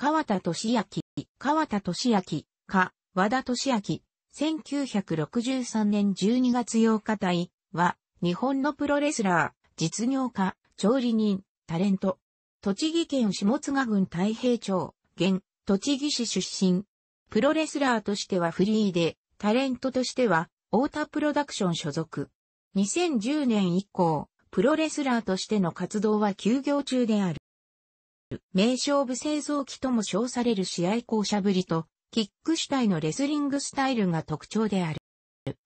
川田俊明、川田俊明、か、和田俊明、1963年12月8日隊は、日本のプロレスラー、実業家、調理人、タレント。栃木県下津賀郡太平町、現、栃木市出身。プロレスラーとしてはフリーで、タレントとしては、太田プロダクション所属。2010年以降、プロレスラーとしての活動は休業中である。名勝負製造機とも称される試合校舎ぶりと、キック主体のレスリングスタイルが特徴である。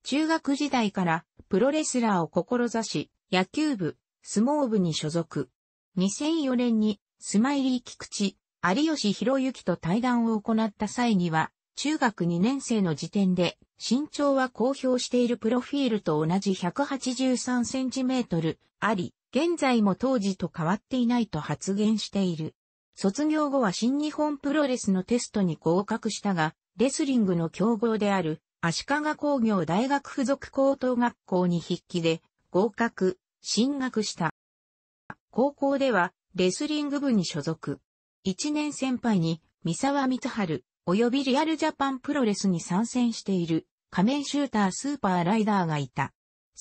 中学時代からプロレスラーを志し、野球部、相撲部に所属。2004年にスマイリー菊池、有吉弘之と対談を行った際には、中学2年生の時点で、身長は公表しているプロフィールと同じ183センチメートルあり、現在も当時と変わっていないと発言している。卒業後は新日本プロレスのテストに合格したが、レスリングの強豪である、足利工業大学附属高等学校に筆記で合格、進学した。高校ではレスリング部に所属。1年先輩に三沢光春、及びリアルジャパンプロレスに参戦している仮面シュータースーパーライダーがいた。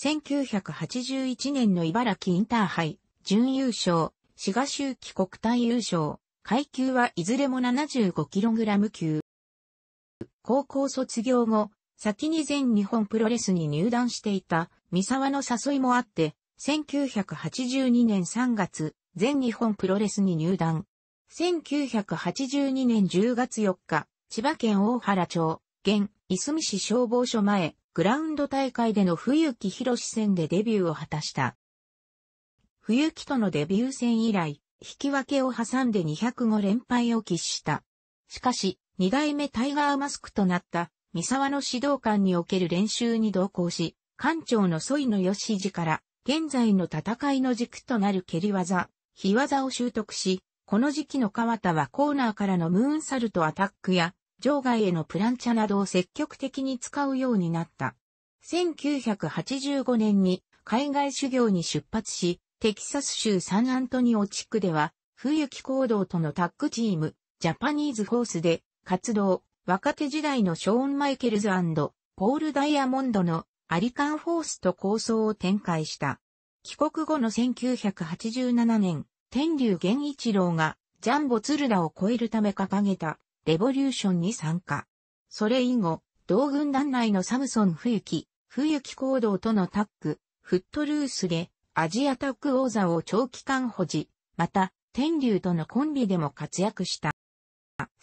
1981年の茨城インターハイ、準優勝、滋賀周期国体優勝、階級はいずれも 75kg 級。高校卒業後、先に全日本プロレスに入団していた三沢の誘いもあって、1982年3月、全日本プロレスに入団。1982年10月4日、千葉県大原町、現、いすみ市消防署前、グラウンド大会での冬木博戦でデビューを果たした。冬木とのデビュー戦以来、引き分けを挟んで205連敗を喫した。しかし、二代目タイガーマスクとなった三沢の指導官における練習に同行し、館長のソイの吉氏から、現在の戦いの軸となる蹴り技、火技を習得し、この時期の川田はコーナーからのムーンサルトアタックや、場外へのプランチャなどを積極的に使うようになった。1985年に海外修行に出発し、テキサス州サンアントニオ地区では、冬木行動とのタッグチーム、ジャパニーズホースで活動、若手時代のショーン・マイケルズポール・ダイヤモンドのアリカンフォースと構想を展開した。帰国後の1987年、天竜源一郎がジャンボツルダを超えるため掲げたレボリューションに参加。それ以後、同軍団内のサムソン冬木、冬木行動とのタッグ、フットルースでアジアタッグ王座を長期間保持、また、天竜とのコンビでも活躍した。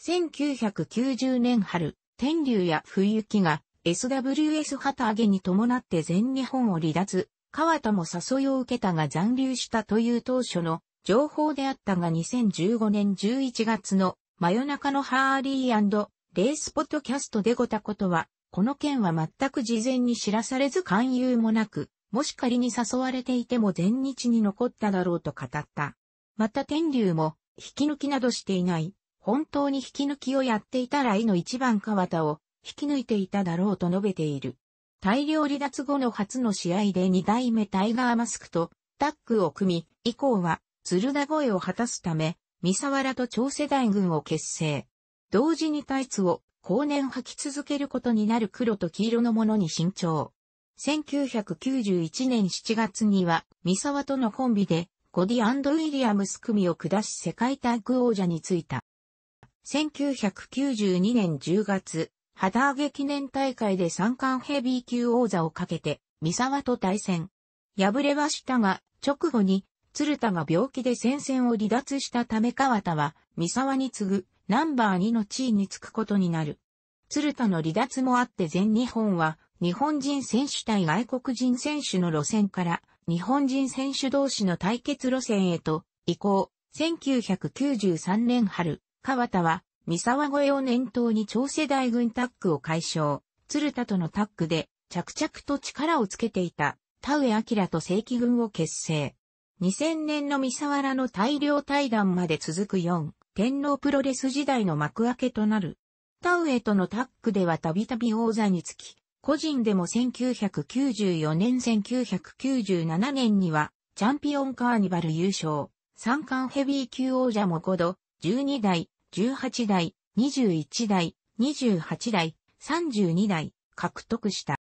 1990年春、天竜や冬木が SWS 旗揚げに伴って全日本を離脱、川田も誘いを受けたが残留したという当初の情報であったが2015年11月の真夜中のハーリーレースポッドキャストでごたことは、この件は全く事前に知らされず勧誘もなく、もし仮に誘われていても前日に残っただろうと語った。また天竜も、引き抜きなどしていない、本当に引き抜きをやっていたら井の一番川田を引き抜いていただろうと述べている。大量離脱後の初の試合で二代目タイガーマスクとタッグを組み、以降は、鶴田声を果たすため、三沢らと超世代軍を結成。同時にタイツを後年履き続けることになる黒と黄色のものに新調。1991年7月には、三沢とのコンビで、ゴディウィリアムス組を下し世界タッグ王者についた。1992年10月、旗揚げ記念大会で三冠ヘビー級王座をかけて、三沢と対戦。敗れはしたが、直後に鶴田が病気で戦線を離脱したため川田は、三沢に次ぐ、ナンバー2の地位につくことになる。鶴田の離脱もあって全日本は、日本人選手対外国人選手の路線から、日本人選手同士の対決路線へと、移行。1993年春、川田は、三沢越えを念頭に超世代軍タッグを解消。鶴田とのタッグで、着々と力をつけていた、田上明と正規軍を結成。2000年の三沢らの大量対談まで続く4、天皇プロレス時代の幕開けとなる。田上とのタッグではたびたび王座につき、個人でも1994年1997年には、チャンピオンカーニバル優勝、三冠ヘビー級王者も5度、12代、18代、21代、28代、32代、獲得した。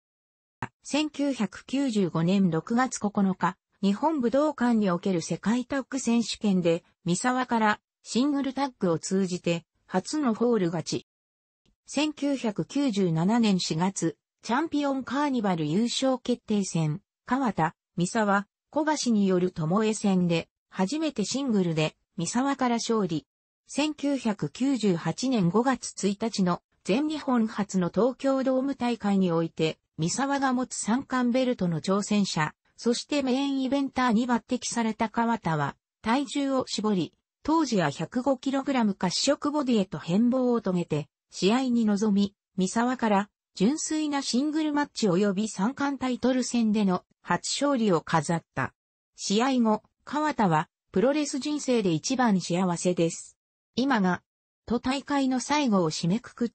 1995年6月9日、日本武道館における世界タッグ選手権で、三沢からシングルタッグを通じて初のホール勝ち。1997年4月、チャンピオンカーニバル優勝決定戦、川田、三沢、小橋による巴戦で、初めてシングルで三沢から勝利。1998年5月1日の全日本初の東京ドーム大会において、三沢が持つ三冠ベルトの挑戦者、そしてメインイベンターに抜擢された川田は、体重を絞り、当時は 105kg 褐色ボディへと変貌を遂げて、試合に臨み、三沢から純粋なシングルマッチ及び三冠タイトル戦での初勝利を飾った。試合後、川田はプロレス人生で一番幸せです。今が、と大会の最後を締めくくっ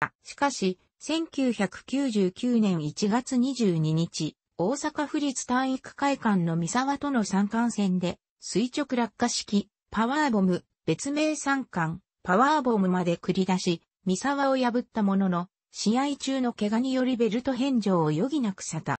た。しかし、1999年1月22日、大阪府立体育会館の三沢との三冠戦で、垂直落下式、パワーボム、別名三冠、パワーボムまで繰り出し、三沢を破ったものの、試合中の怪我によりベルト返上を余儀なくさた。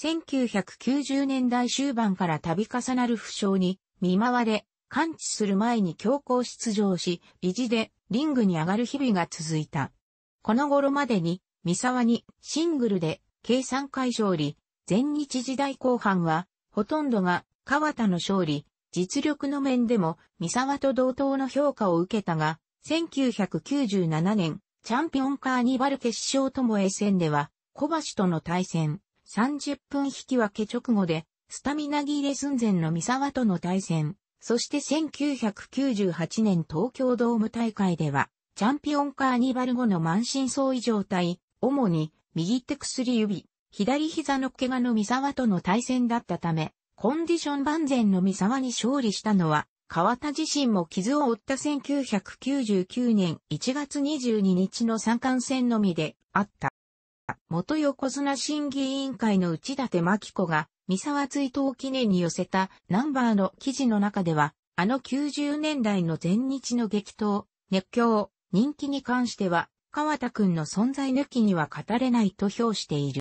1990年代終盤から度重なる負傷に見舞われ、完治する前に強行出場し、意地でリングに上がる日々が続いた。この頃までに、三沢にシングルで計算会勝利、前日時代後半は、ほとんどが川田の勝利、実力の面でも三沢と同等の評価を受けたが、1997年、チャンピオンカーニバル決勝とも A 戦では、小橋との対戦、30分引き分け直後で、スタミナ切れ寸前の三沢との対戦、そして1998年東京ドーム大会では、チャンピオンカーニバル後の満身創意状態、主に右手薬指、左膝の怪我の三沢との対戦だったため、コンディション万全の三沢に勝利したのは、川田自身も傷を負った1999年1月22日の三冠戦のみであった。元横綱審議委員会の内立真紀子が、三沢追悼記念に寄せたナンバーの記事の中では、あの90年代の前日の激闘、熱狂、人気に関しては、川田くんの存在抜きには語れないと評している。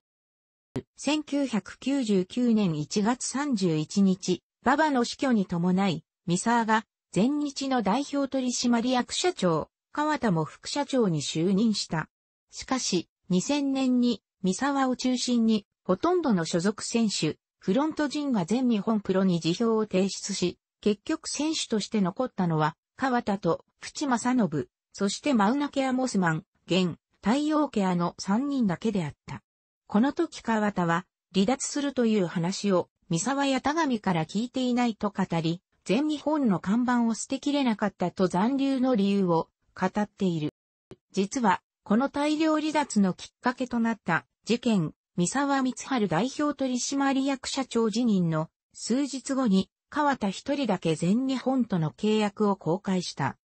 1999年1月31日、馬場の死去に伴い、三沢が前日の代表取締役社長、川田も副社長に就任した。しかし、2000年に三沢を中心に、ほとんどの所属選手、フロント陣が全日本プロに辞表を提出し、結局選手として残ったのは、川田と、淵正信、そしてマウナケア・モスマン、現、太陽ケアの3人だけであった。この時川田は、離脱するという話を、三沢や田上から聞いていないと語り、全日本の看板を捨てきれなかったと残留の理由を語っている。実は、この大量離脱のきっかけとなった事件、三沢光春代表取締役社長辞任の数日後に、川田一人だけ全日本との契約を公開した。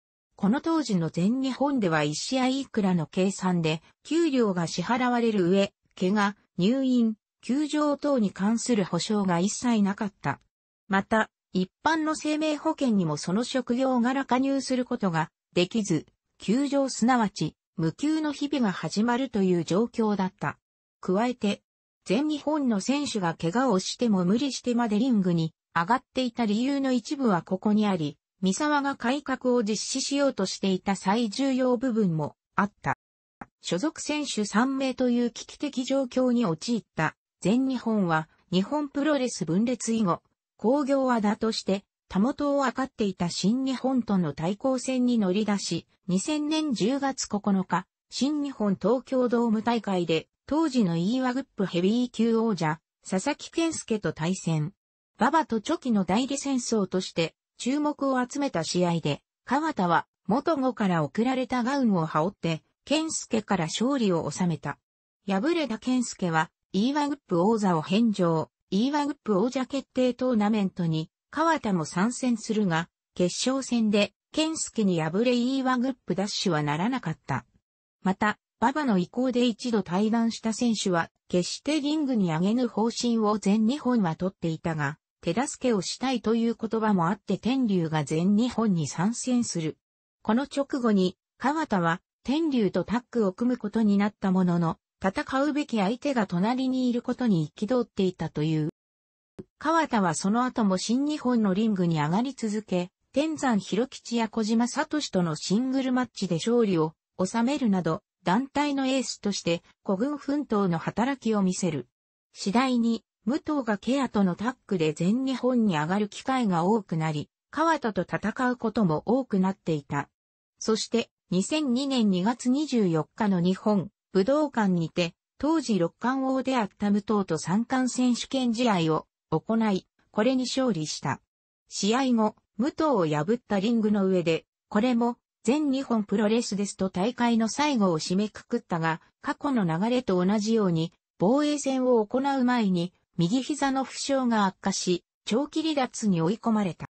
この当時の全日本では1試合いくらの計算で、給料が支払われる上、怪我、入院、休場等に関する保障が一切なかった。また、一般の生命保険にもその職業柄加入することができず、休場すなわち、無給の日々が始まるという状況だった。加えて、全日本の選手が怪我をしても無理してまでリングに上がっていた理由の一部はここにあり、三沢が改革を実施しようとしていた最重要部分もあった。所属選手3名という危機的状況に陥った全日本は日本プロレス分裂以後、工業はだとしてたもとを分かっていた新日本との対抗戦に乗り出し、2000年10月9日、新日本東京ドーム大会で当時の e ワグップヘビー級王者、佐々木健介と対戦。馬場とチョキの代理戦争として注目を集めた試合で、川田は元後から送られたガウンを羽織って、健介から勝利を収めた。敗れた健介は、イーワグップ王座を返上、イーワグップ王者決定トーナメントに、川田も参戦するが、決勝戦で、健介に敗れイーワグップダッシュはならなかった。また、馬場の意向で一度対談した選手は、決してリングに上げぬ方針を全日本は取っていたが、手助けをしたいという言葉もあって天竜が全日本に参戦する。この直後に、川田は天竜とタッグを組むことになったものの、戦うべき相手が隣にいることに憤っていたという。川田はその後も新日本のリングに上がり続け、天山広吉や小島聡とのシングルマッチで勝利を収めるなど、団体のエースとして孤軍奮闘の働きを見せる。次第に武藤がケアとのタッグで全日本に上がる機会が多くなり、川田と戦うことも多くなっていた。そして、2002年2月24日の日本武道館にて、当時六冠王であった武藤と三冠選手権試合を行い、これに勝利した。試合後、武藤を破ったリングの上で、これも全日本プロレスですと大会の最後を締めくくったが、過去の流れと同じように、防衛戦を行う前に、右膝の負傷が悪化し、長期離脱に追い込まれた。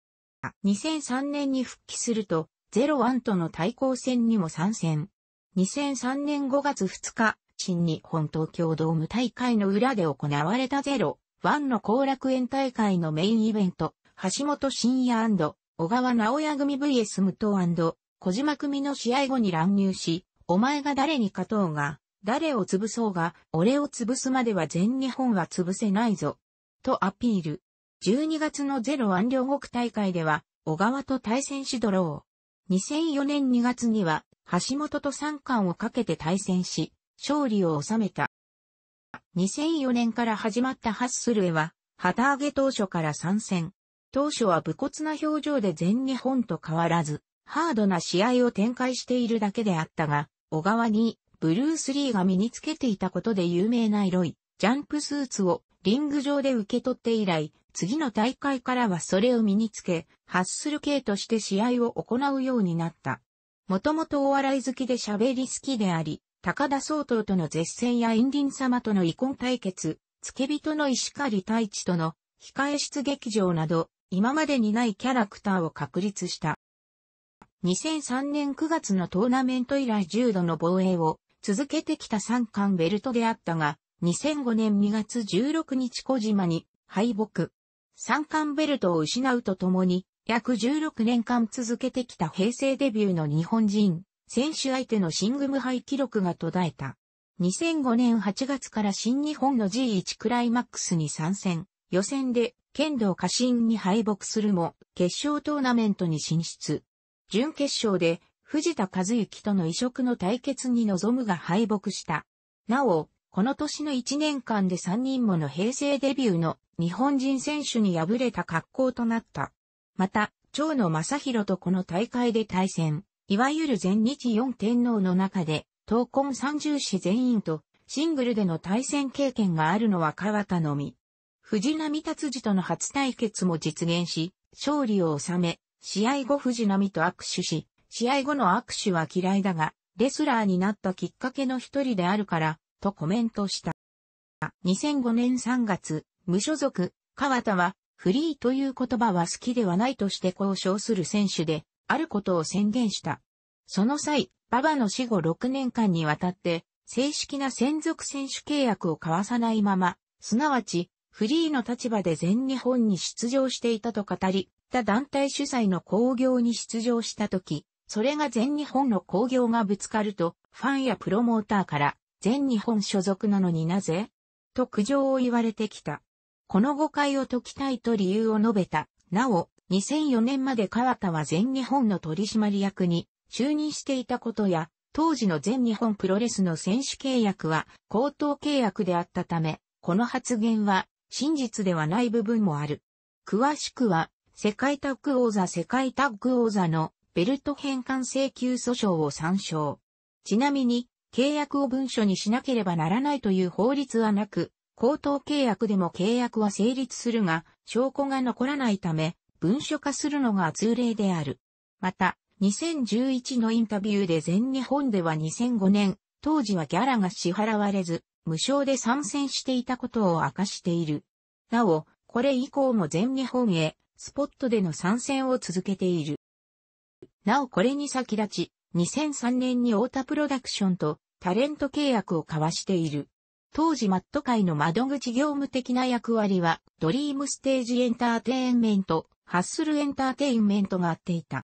2003年に復帰すると、01との対抗戦にも参戦。2003年5月2日、新日本東京ドーム大会の裏で行われた01の後楽園大会のメインイベント、橋本真也小川直也組 VS 武藤小島組の試合後に乱入し、お前が誰に勝とうが、誰を潰そうが、俺を潰すまでは全日本は潰せないぞ。とアピール。12月のゼロ安両国大会では、小川と対戦しドロー。2004年2月には、橋本と三冠をかけて対戦し、勝利を収めた。2004年から始まったハッスルへは、旗揚げ当初から参戦。当初は武骨な表情で全日本と変わらず、ハードな試合を展開しているだけであったが、小川にブルース・リーが身につけていたことで有名な色い、ジャンプスーツをリング上で受け取って以来、次の大会からはそれを身につけ、ハッスル系として試合を行うようになった。もともとお笑い好きで喋り好きであり、高田総統との絶戦やィ林様との遺恨対決、付け人の石狩太一との控え室劇場など、今までにないキャラクターを確立した。2003年9月のトーナメント以来重度の防衛を続けてきた三冠ベルトであったが、2005年2月16日小島に敗北。三冠ベルトを失うとともに、約16年間続けてきた平成デビューの日本人、選手相手のシングム杯記録が途絶えた。2005年8月から新日本の G1 クライマックスに参戦。予選で剣道家臣に敗北するも、決勝トーナメントに進出。準決勝で藤田和幸との移植の対決に臨むが敗北した。なお、この年の1年間で3人もの平成デビューの日本人選手に敗れた格好となった。また、長野正宏とこの大会で対戦、いわゆる全日4天皇の中で、闘魂30子全員とシングルでの対戦経験があるのは川田のみ。藤波達治との初対決も実現し、勝利を収め、試合後藤波と握手し、試合後の握手は嫌いだが、レスラーになったきっかけの一人であるから、とコメントした。2005年3月、無所属、川田は、フリーという言葉は好きではないとして交渉する選手で、あることを宣言した。その際、馬場の死後6年間にわたって、正式な専属選手契約を交わさないまま、すなわち、フリーの立場で全日本に出場していたと語り、他団体主催の興行に出場した時、それが全日本の興行がぶつかると、ファンやプロモーターから、全日本所属なのになぜと苦情を言われてきた。この誤解を解きたいと理由を述べた。なお、2004年まで川田は全日本の取締役に就任していたことや、当時の全日本プロレスの選手契約は口頭契約であったため、この発言は真実ではない部分もある。詳しくは、世界タッグ王座世界タッグ王座のベルト返還請求訴訟を参照。ちなみに、契約を文書にしなければならないという法律はなく、口頭契約でも契約は成立するが、証拠が残らないため、文書化するのが通例である。また、2011のインタビューで全日本では2005年、当時はギャラが支払われず、無償で参戦していたことを明かしている。なお、これ以降も全日本へ、スポットでの参戦を続けている。なおこれに先立ち、2003年に太田プロダクションとタレント契約を交わしている。当時マット界の窓口業務的な役割は、ドリームステージエンターテインメント、ハッスルエンターテインメントがあっていた。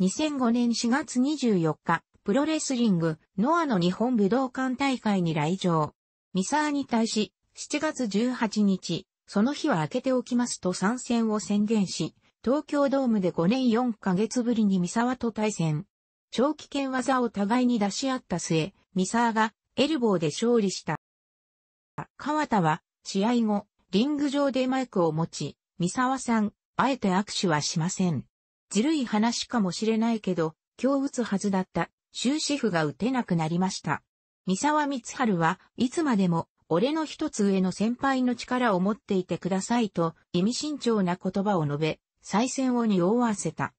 2005年4月24日、プロレスリング、ノアの日本武道館大会に来場。ミサーに対し、7月18日、その日は開けておきますと参戦を宣言し、東京ドームで5年4ヶ月ぶりに三沢と対戦。長期剣技を互いに出し合った末、三沢がエルボーで勝利した。川田は試合後、リング上でマイクを持ち、三沢さん、あえて握手はしません。ずるい話かもしれないけど、今日打つはずだった終止符が打てなくなりました。三沢光春はいつまでも俺の一つ上の先輩の力を持っていてくださいと意味深長な言葉を述べ、再戦を匂わせた。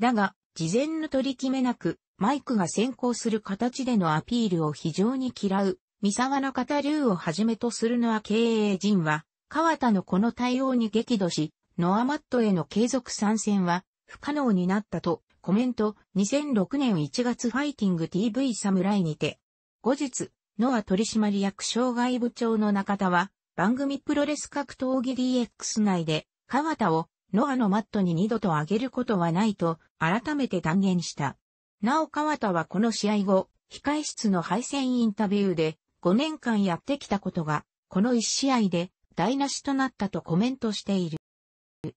だが、事前の取り決めなく、マイクが先行する形でのアピールを非常に嫌う、三沢中田龍をはじめとするのは経営陣は、川田のこの対応に激怒し、ノアマットへの継続参戦は不可能になったと、コメント、2006年1月ファイティング TV 侍にて。後日、ノア取締役障害部長の中田は、番組プロレス格闘技 DX 内で、川田をノアのマットに二度と上げることはないと改めて断言した。なお川田はこの試合後、控室の敗戦インタビューで5年間やってきたことが、この1試合で台無しとなったとコメントしている。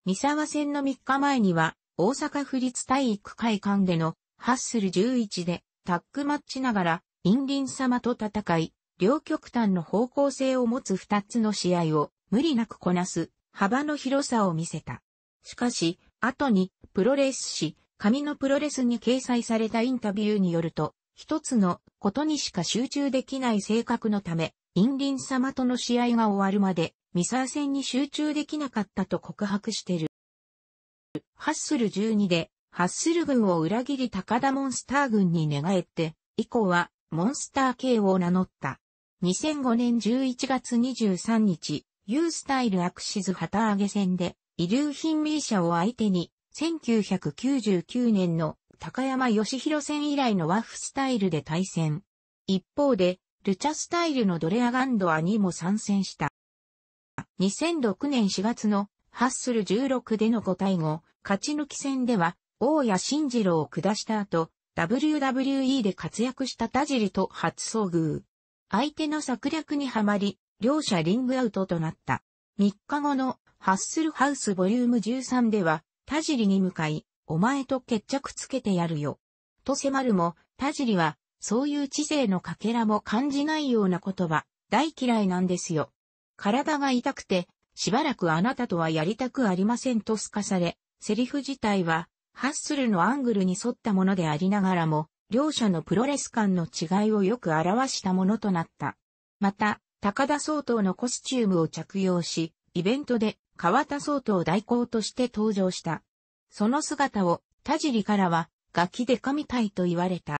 三沢戦の3日前には、大阪府立体育会館でのハッスル11でタッグマッチながら、陰ン様と戦い、両極端の方向性を持つ2つの試合を無理なくこなす幅の広さを見せた。しかし、後に、プロレス誌、紙のプロレスに掲載されたインタビューによると、一つのことにしか集中できない性格のため、インリン様との試合が終わるまで、ミサー戦に集中できなかったと告白してる。ハッスル12で、ハッスル軍を裏切り高田モンスター軍に寝返って、以降は、モンスター系を名乗った。2005年11月23日、ユースタイルアクシズ旗揚げ戦で、遺留品名車を相手に、1999年の高山義弘戦以来のワッフスタイルで対戦。一方で、ルチャスタイルのドレアガンドアにも参戦した。2006年4月のハッスル16での5対5、勝ち抜き戦では、大谷慎次郎を下した後、WWE で活躍した田尻と初遭遇。相手の策略にはまり、両者リングアウトとなった。3日後のハッスルハウスボリューム13では、田尻に向かい、お前と決着つけてやるよ。と迫るも、田尻は、そういう知性のかけらも感じないような言葉、大嫌いなんですよ。体が痛くて、しばらくあなたとはやりたくありませんとすかされ、セリフ自体は、ハッスルのアングルに沿ったものでありながらも、両者のプロレス感の違いをよく表したものとなった。また、高田総統のコスチュームを着用し、イベントで川田総統代行として登場した。その姿を田尻からはガキで噛みたいと言われた。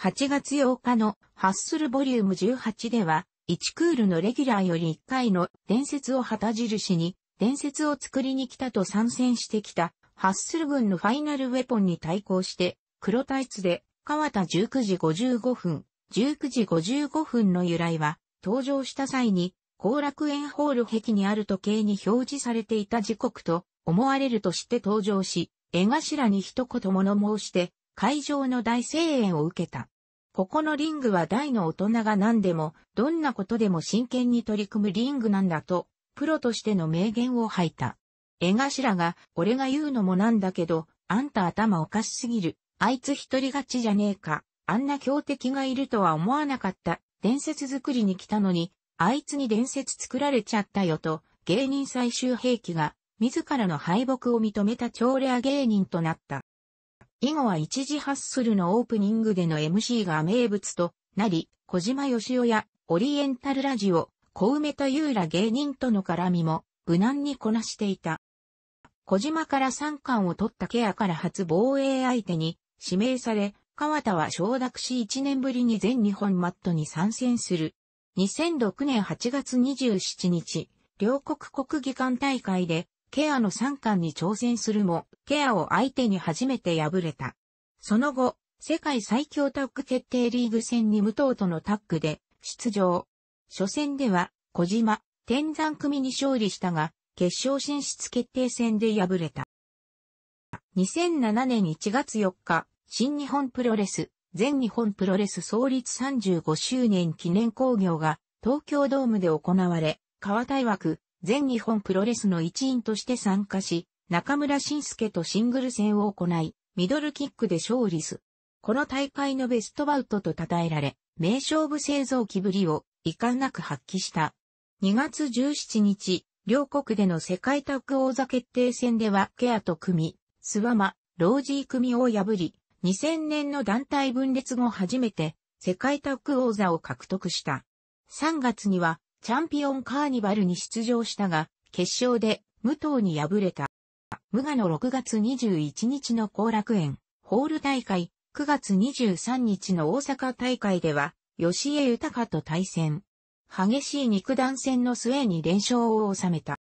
8月8日のハッスルボリューム18では、1クールのレギュラーより1回の伝説を旗印に、伝説を作りに来たと参戦してきた、ハッスル軍のファイナルウェポンに対抗して、黒タイツで、川田19時55分、19時55分の由来は、登場した際に、後楽園ホール壁にある時計に表示されていた時刻と思われるとして登場し、絵頭に一言物申して、会場の大声援を受けた。ここのリングは大の大人が何でも、どんなことでも真剣に取り組むリングなんだと、プロとしての名言を吐いた。絵頭が、俺が言うのもなんだけど、あんた頭おかしすぎる。あいつ一人勝ちじゃねえか。あんな強敵がいるとは思わなかった。伝説作りに来たのに、あいつに伝説作られちゃったよと、芸人最終兵器が、自らの敗北を認めた超レア芸人となった。以後は一時ハッスルのオープニングでの MC が名物となり、小島よしおや、オリエンタルラジオ、小梅と優ら芸人との絡みも、無難にこなしていた。小島から三冠を取ったケアから初防衛相手に指名され、川田は承諾し1年ぶりに全日本マットに参戦する。2006年8月27日、両国国技館大会で、ケアの3冠に挑戦するも、ケアを相手に初めて敗れた。その後、世界最強タッグ決定リーグ戦に無党とのタッグで出場。初戦では、小島、天山組に勝利したが、決勝進出決定戦で敗れた。2007年1月4日、新日本プロレス、全日本プロレス創立35周年記念興行が東京ドームで行われ、川対枠、全日本プロレスの一員として参加し、中村晋介とシングル戦を行い、ミドルキックで勝利す。この大会のベストバウトと称えられ、名勝負製造機ぶりを遺憾なく発揮した。2月17日、両国での世界タッグ王座決定戦ではケアと組、スワマ、ロージー組を破り、2000年の団体分裂後初めて世界タッグ王座を獲得した。3月にはチャンピオンカーニバルに出場したが、決勝で武藤に敗れた。無我の6月21日の後楽園、ホール大会、9月23日の大阪大会では、吉江豊と対戦。激しい肉弾戦の末に連勝を収めた。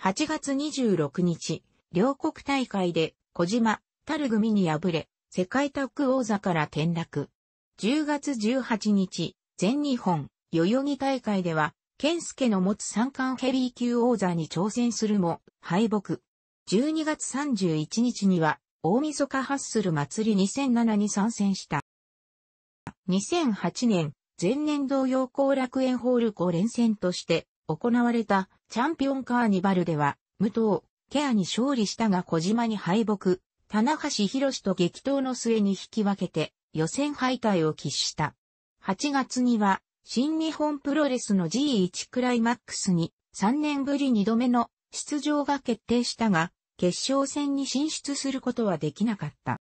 8月26日、両国大会で小島、タル組に敗れ、世界タッグ王座から転落。10月18日、全日本、代々木大会では、健介の持つ三冠ヘビー級王座に挑戦するも、敗北。12月31日には、大晦日ハッスル祭り2007に参戦した。2008年、前年同様後楽園ホール5連戦として行われたチャンピオンカーニバルでは、無党、ケアに勝利したが小島に敗北、棚橋博と激闘の末に引き分けて予選敗退を喫した。8月には新日本プロレスの G1 クライマックスに3年ぶり2度目の出場が決定したが、決勝戦に進出することはできなかった。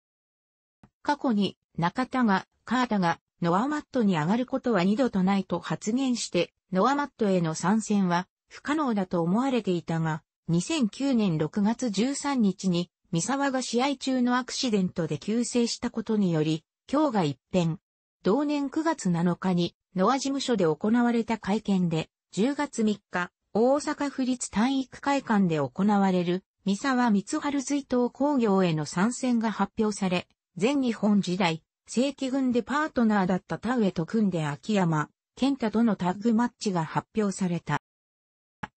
過去に中田が、カータが、ノアマットに上がることは二度とないと発言して、ノアマットへの参戦は不可能だと思われていたが、2009年6月13日に三沢が試合中のアクシデントで急世したことにより、今日が一変。同年9月7日に、ノア事務所で行われた会見で、10月3日、大阪府立体育会館で行われる、三沢光春水東工業への参戦が発表され、全日本時代、正規軍でパートナーだった田植と組んで秋山、健太とのタッグマッチが発表された。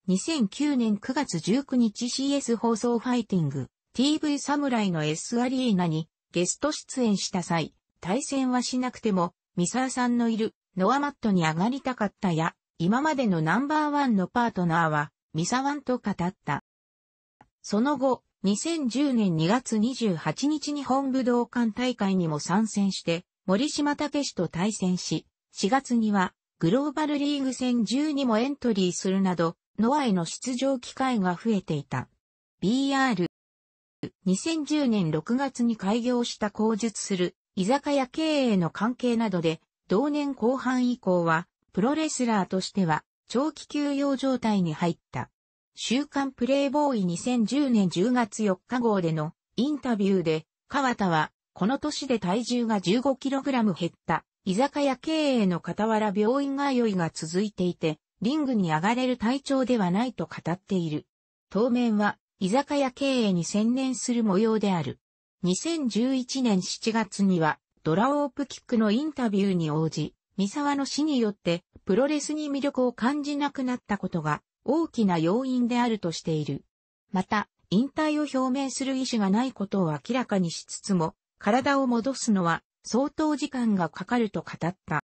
2009年9月19日 CS 放送ファイティング。TV 侍の S アリーナにゲスト出演した際、対戦はしなくても、ミサーさんのいるノアマットに上がりたかったや、今までのナンバーワンのパートナーは、ミサワンと語った。その後、2010年2月28日日本武道館大会にも参戦して、森島武史と対戦し、4月にはグローバルリーグ戦10にもエントリーするなど、ノアへの出場機会が増えていた。BR 2010年6月に開業した口述する居酒屋経営の関係などで、同年後半以降は、プロレスラーとしては、長期休養状態に入った。週刊プレイボーイ2010年10月4日号でのインタビューで、川田は、この年で体重が 15kg 減った、居酒屋経営の傍ら病院通いが続いていて、リングに上がれる体調ではないと語っている。当面は、居酒屋経営に専念する模様である。2011年7月には、ドラオープキックのインタビューに応じ、三沢の死によって、プロレスに魅力を感じなくなったことが、大きな要因であるとしている。また、引退を表明する意思がないことを明らかにしつつも、体を戻すのは相当時間がかかると語った。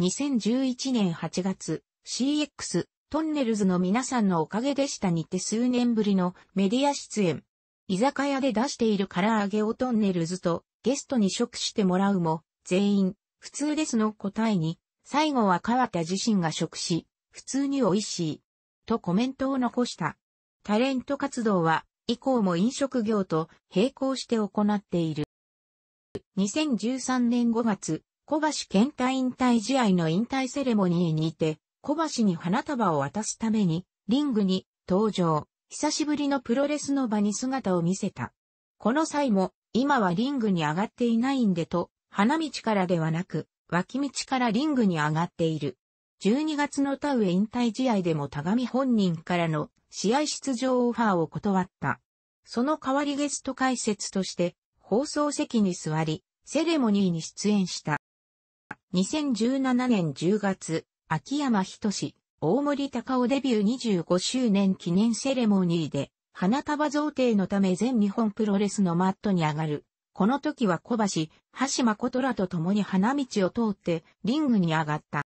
2011年8月、CX トンネルズの皆さんのおかげでしたにて数年ぶりのメディア出演。居酒屋で出している唐揚げをトンネルズとゲストに食してもらうも、全員、普通ですの答えに、最後は川田自身が食し、普通に美味しい、とコメントを残した。タレント活動は、以降も飲食業と並行して行っている。2013年5月、小橋健太引退試合の引退セレモニーにて、小橋に花束を渡すために、リングに登場、久しぶりのプロレスの場に姿を見せた。この際も、今はリングに上がっていないんでと、花道からではなく、脇道からリングに上がっている。12月の田植え引退試合でも田上本人からの試合出場オファーを断った。その代わりゲスト解説として放送席に座り、セレモニーに出演した。2017年10月、秋山ひとし、大森隆夫デビュー25周年記念セレモニーで、花束贈呈のため全日本プロレスのマットに上がる。この時は小橋、橋誠らと共に花道を通ってリングに上がった。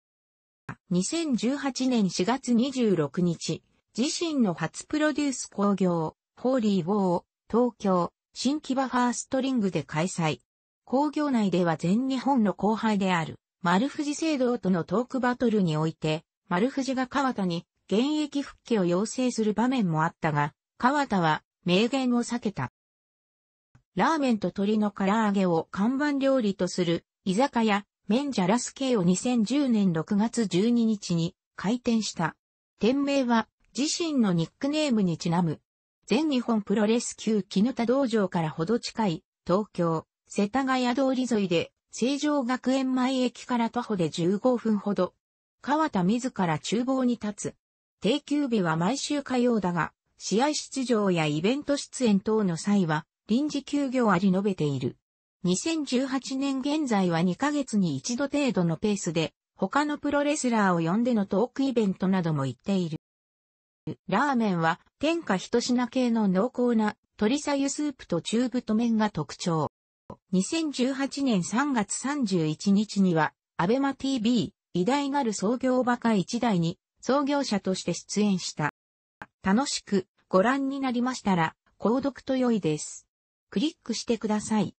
2018年4月26日、自身の初プロデュース工業、ホーリー・ウォー東京、新木場ファーストリングで開催。工業内では全日本の後輩である、丸藤聖堂とのトークバトルにおいて、丸藤が川田に現役復帰を要請する場面もあったが、川田は名言を避けた。ラーメンと鶏の唐揚げを看板料理とする居酒屋、メンジャラス系を2010年6月12日に開店した。店名は自身のニックネームにちなむ。全日本プロレス級木ヌ田道場からほど近い東京、世田谷通り沿いで成城学園前駅から徒歩で15分ほど。川田自ら厨房に立つ。定休日は毎週火曜だが、試合出場やイベント出演等の際は、臨時休業あり述べている。2018年現在は2ヶ月に一度程度のペースで、他のプロレスラーを呼んでのトークイベントなども行っている。ラーメンは天下一品系の濃厚な鶏さゆスープと中太麺が特徴。2018年3月31日には、アベマ TV、偉大なる創業バカ一代に、創業者として出演した。楽しくご覧になりましたら、購読と良いです。クリックしてください。